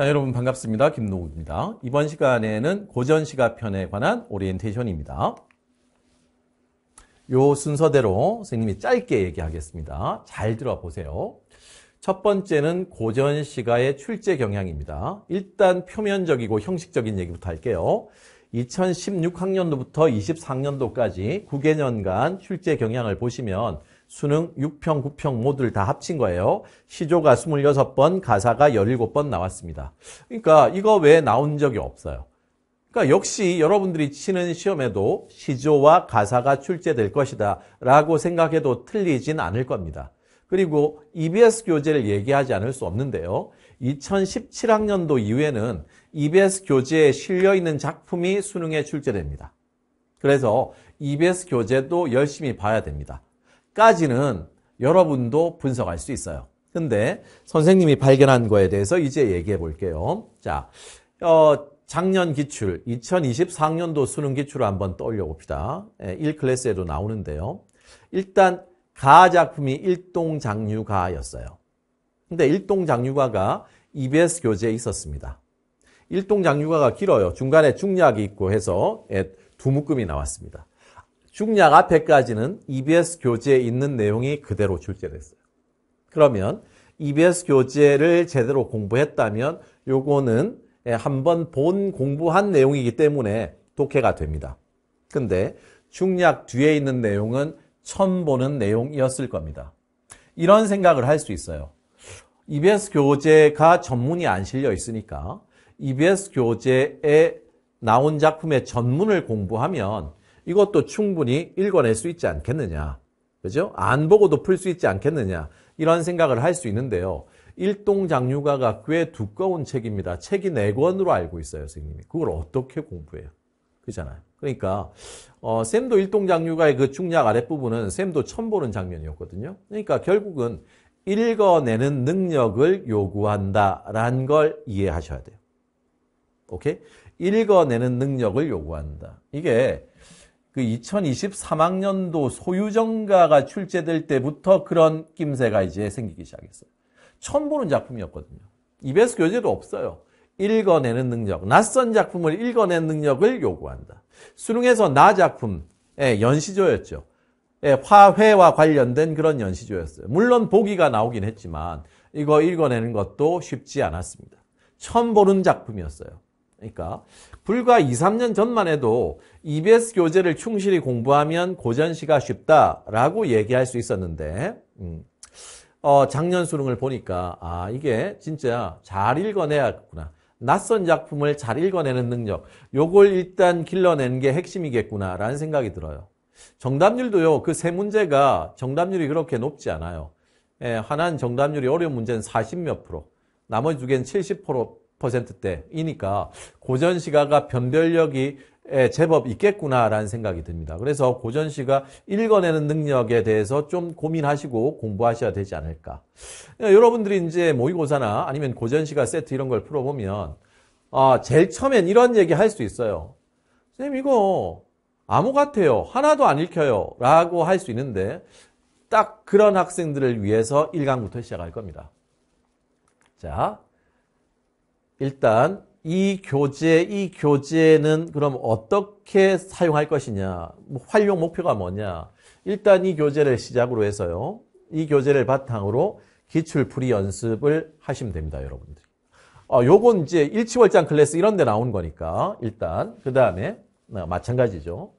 자, 여러분 반갑습니다. 김노욱입니다. 이번 시간에는 고전시가편에 관한 오리엔테이션입니다. 요 순서대로 선생님이 짧게 얘기하겠습니다. 잘 들어보세요. 첫 번째는 고전시가의 출제 경향입니다. 일단 표면적이고 형식적인 얘기부터 할게요. 2016학년도부터 23년도까지 9개년간 출제 경향을 보시면 수능 6평, 9평 모두를 다 합친 거예요. 시조가 26번, 가사가 17번 나왔습니다. 그러니까 이거 왜 나온 적이 없어요. 그러니까 역시 여러분들이 치는 시험에도 시조와 가사가 출제될 것이다 라고 생각해도 틀리진 않을 겁니다. 그리고 EBS 교재를 얘기하지 않을 수 없는데요. 2017학년도 이후에는 EBS 교재에 실려있는 작품이 수능에 출제됩니다. 그래서 EBS 교재도 열심히 봐야 됩니다. 까지는 여러분도 분석할 수 있어요. 근데 선생님이 발견한 거에 대해서 이제 얘기해 볼게요. 자, 어, 작년 기출, 2024학년도 수능 기출을 한번 떠올려 봅시다. 예, 1클래스에도 나오는데요. 일단 가 작품이 일동장류가였어요 근데 일동장류가가 EBS 교재에 있었습니다. 일동장류가가 길어요. 중간에 중략이 있고 해서 예, 두 묶음이 나왔습니다. 중략 앞에까지는 EBS 교재에 있는 내용이 그대로 출제됐어요. 그러면 EBS 교재를 제대로 공부했다면 요거는 예, 한번 본 공부한 내용이기 때문에 독해가 됩니다. 근데 중략 뒤에 있는 내용은 처음 보는 내용이었을 겁니다. 이런 생각을 할 수 있어요. EBS 교재가 전문이 안 실려 있으니까 EBS 교재에 나온 작품의 전문을 공부하면 이것도 충분히 읽어낼 수 있지 않겠느냐. 그죠? 안 보고도 풀 수 있지 않겠느냐. 이런 생각을 할 수 있는데요. 일동장류가가꽤 두꺼운 책입니다. 책이 4권으로 알고 있어요, 선생님이. 그걸 어떻게 공부해요? 그잖아요. 그러니까 어, 쌤도 일동장류가의그 중략 아랫부분은 샘도 처음 보는 장면이었거든요. 그러니까 결국은 읽어내는 능력을 요구한다라는 걸 이해하셔야 돼요. 오케이? 읽어내는 능력을 요구한다. 이게 그 2023학년도 소유정가가 출제될 때부터 그런 낌새가 이제 생기기 시작했어요. 처음 보는 작품이었거든요. EBS 교재도 없어요. 읽어내는 능력, 낯선 작품을 읽어내는 능력을 요구한다. 수능에서 나 작품, 예, 연시조였죠. 예, 화훼와 관련된 그런 연시조였어요. 물론 보기가 나오긴 했지만 이거 읽어내는 것도 쉽지 않았습니다. 처음 보는 작품이었어요. 그러니까 불과 2, 3년 전만 해도 EBS 교재를 충실히 공부하면 고전시가 쉽다라고 얘기할 수 있었는데 음, 어, 작년 수능을 보니까 아 이게 진짜 잘 읽어내야겠구나. 낯선 작품을 잘 읽어내는 능력 요걸 일단 길러내는 게 핵심이겠구나 라는 생각이 들어요. 정답률도요 그 세 문제가 정답률이 그렇게 높지 않아요. 예, 하나는 정답률이 어려운 문제는 40 몇 프로 나머지 두 개는 70% 10%대이니까 고전 시가가 변별력이 제법 있겠구나라는 생각이 듭니다. 그래서 고전 시가 읽어내는 능력에 대해서 좀 고민하시고 공부하셔야 되지 않을까. 네, 여러분들이 이제 모의고사나 아니면 고전 시가 세트 이런 걸 풀어보면 아, 제일 처음엔 이런 얘기 할 수 있어요. 선생님 이거 아무 같아요. 하나도 안 읽혀요. 라고 할 수 있는데 딱 그런 학생들을 위해서 1강부터 시작할 겁니다. 자, 일단 이 교재, 이 교재는 그럼 어떻게 사용할 것이냐, 뭐 활용 목표가 뭐냐. 일단 이 교재를 시작으로 해서요. 이 교재를 바탕으로 기출풀이 연습을 하시면 됩니다, 여러분들. 어, 요건 이제 일치월장 클래스 이런 데 나온 거니까 일단 그 다음에 어, 마찬가지죠.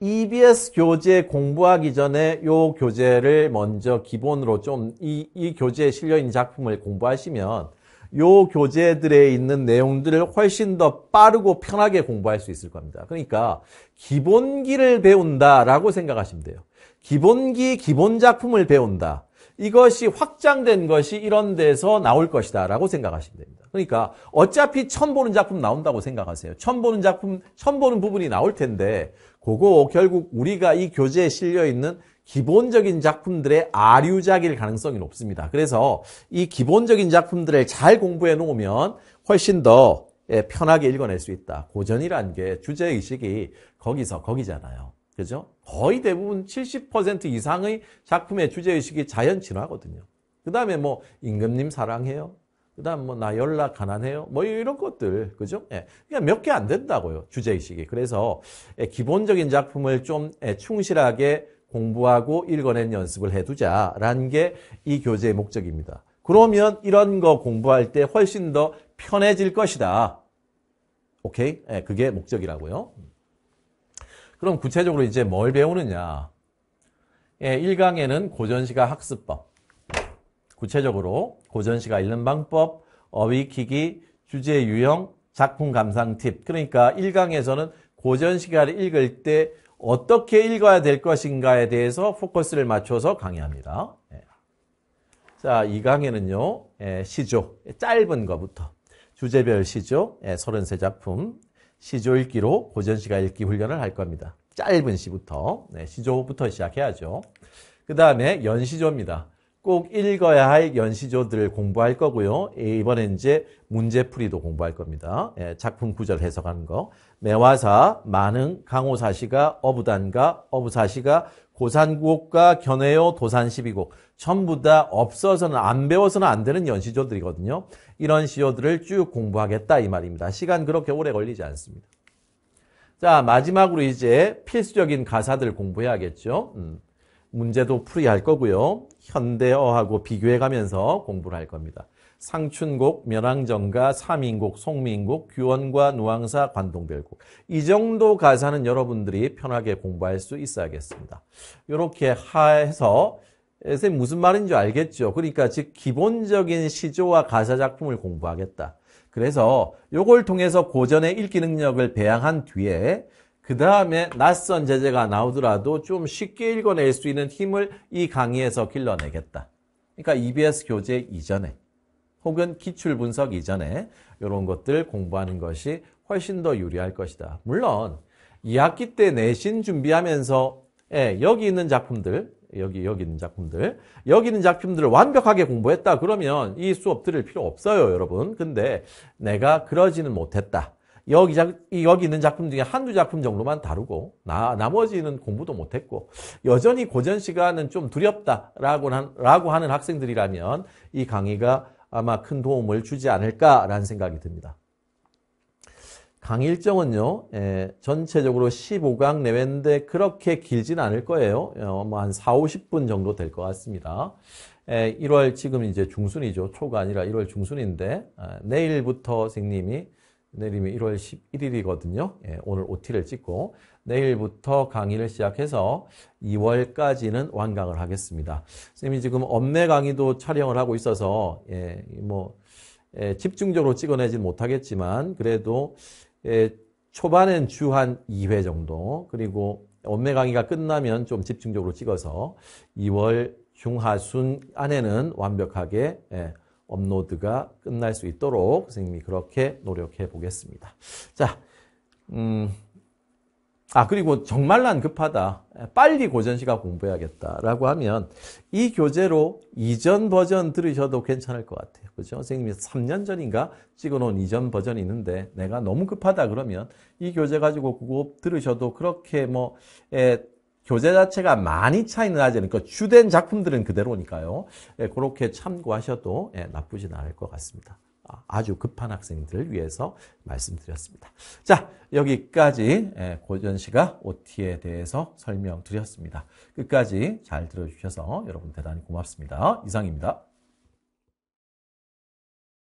EBS 교재 공부하기 전에 요 교재를 먼저 기본으로 좀이이 교재에 실려있는 작품을 공부하시면 요 교재들에 있는 내용들을 훨씬 더 빠르고 편하게 공부할 수 있을 겁니다. 그러니까 기본기를 배운다라고 생각하시면 돼요. 기본기, 기본 작품을 배운다. 이것이 확장된 것이 이런 데서 나올 것이다 라고 생각하시면 됩니다. 그러니까 어차피 처음 보는 작품 나온다고 생각하세요. 처음 보는 작품, 처음 보는 부분이 나올 텐데 그거 결국 우리가 이 교재에 실려있는 기본적인 작품들의 아류작일 가능성이 높습니다. 그래서 이 기본적인 작품들을 잘 공부해 놓으면 훨씬 더 예, 편하게 읽어낼 수 있다. 고전이란 게 주제의식이 거기서 거기잖아요. 그죠? 거의 대부분 70% 이상의 작품의 주제의식이 자연 진화거든요. 그 다음에 뭐 임금님 사랑해요. 그 다음 뭐나 연락 가난해요. 뭐 이런 것들. 그죠? 예. 그냥 몇 개 안 된다고요. 주제의식이. 그래서 예, 기본적인 작품을 좀 예, 충실하게 공부하고 읽어낸 연습을 해두자라는 게 이 교재의 목적입니다. 그러면 이런 거 공부할 때 훨씬 더 편해질 것이다. 오케이? 네, 그게 목적이라고요. 그럼 구체적으로 이제 뭘 배우느냐? 예, 1강에는 고전시가 학습법, 구체적으로 고전시가 읽는 방법, 어휘키기, 주제 유형, 작품 감상 팁. 그러니까 1강에서는 고전시가를 읽을 때 어떻게 읽어야 될 것인가에 대해서 포커스를 맞춰서 강의합니다. 예. 자, 이 강의는요. 예, 시조, 짧은 것부터 주제별 시조, 33작품, 예, 시조 읽기로 고전시가 읽기 훈련을 할 겁니다. 짧은 시부터, 네, 시조부터 시작해야죠. 그 다음에 연시조입니다. 꼭 읽어야 할 연시조들을 공부할 거고요. 예, 이번엔 이제 문제풀이도 공부할 겁니다. 예, 작품 구절 해석하는 거. 매화사, 많은 강호사시가, 어부단가, 어부사시가, 고산국옥과 견해요, 도산시비곡 전부 다 없어서는 안 배워서는 안 되는 연시조들이거든요. 이런 시조들을 쭉 공부하겠다 이 말입니다. 시간 그렇게 오래 걸리지 않습니다. 자 마지막으로 이제 필수적인 가사들 공부해야겠죠. 음. 문제도 풀이할 거고요. 현대어하고 비교해 가면서 공부를 할 겁니다. 상춘곡, 면왕정가, 삼인곡, 송민곡, 규원과 누왕사, 관동별곡. 이 정도 가사는 여러분들이 편하게 공부할 수 있어야겠습니다. 이렇게 해서 선생님 무슨 말인지 알겠죠? 그러니까 즉 기본적인 시조와 가사 작품을 공부하겠다. 그래서 요걸 통해서 고전의 읽기 능력을 배양한 뒤에 그 다음에 낯선 제재가 나오더라도 좀 쉽게 읽어낼 수 있는 힘을 이 강의에서 길러내겠다. 그러니까 EBS 교재 이전에 혹은 기출 분석 이전에 이런 것들 공부하는 것이 훨씬 더 유리할 것이다. 물론 2학기 때 내신 준비하면서 예, 여기 있는 작품들 여기 여기 있는 작품들 여기 있는 작품들을 완벽하게 공부했다 그러면 이 수업 들을 필요 없어요 여러분 근데 내가 그러지는 못했다 여기, 여기 있는 작품 중에 한두 작품 정도만 다루고 나, 나머지는 공부도 못했고 여전히 고전 시간은 좀 두렵다라고 한, 라고 하는 학생들이라면 이 강의가 아마 큰 도움을 주지 않을까라는 생각이 듭니다. 강의 일정은요, 예, 전체적으로 15강 내외인데 그렇게 길진 않을 거예요. 어, 뭐한 4, 50분 정도 될 것 같습니다. 예, 1월 지금 이제 중순이죠. 초가 아니라 1월 중순인데 아, 내일부터 선생님이 내일이 1월 11일이거든요. 예, 오늘 OT를 찍고 내일부터 강의를 시작해서 2월까지는 완강을 하겠습니다. 선생님이 지금 업내 강의도 촬영을 하고 있어서 예, 뭐 예, 집중적으로 찍어내진 못하겠지만 그래도 예, 초반엔 주한 2회 정도 그리고 업내 강의가 끝나면 좀 집중적으로 찍어서 2월 중하순 안에는 완벽하게 예, 업로드가 끝날 수 있도록 선생님이 그렇게 노력해 보겠습니다. 자, 음, 아, 그리고 정말 난 급하다. 빨리 고전시가 공부해야겠다라고 하면 이 교재로 이전 버전 들으셔도 괜찮을 것 같아요. 그죠? 선생님이 3년 전인가 찍어놓은 이전 버전이 있는데 내가 너무 급하다 그러면 이 교재 가지고 그거 들으셔도 그렇게 뭐, 에, 교재 자체가 많이 차이는 나지 않으니까 그 주된 작품들은 그대로니까요. 예, 그렇게 참고하셔도 예, 나쁘진 않을 것 같습니다. 아, 아주 급한 학생들을 위해서 말씀드렸습니다. 자, 여기까지 예, 고전 시가 OT에 대해서 설명드렸습니다. 끝까지 잘 들어주셔서 여러분 대단히 고맙습니다. 이상입니다.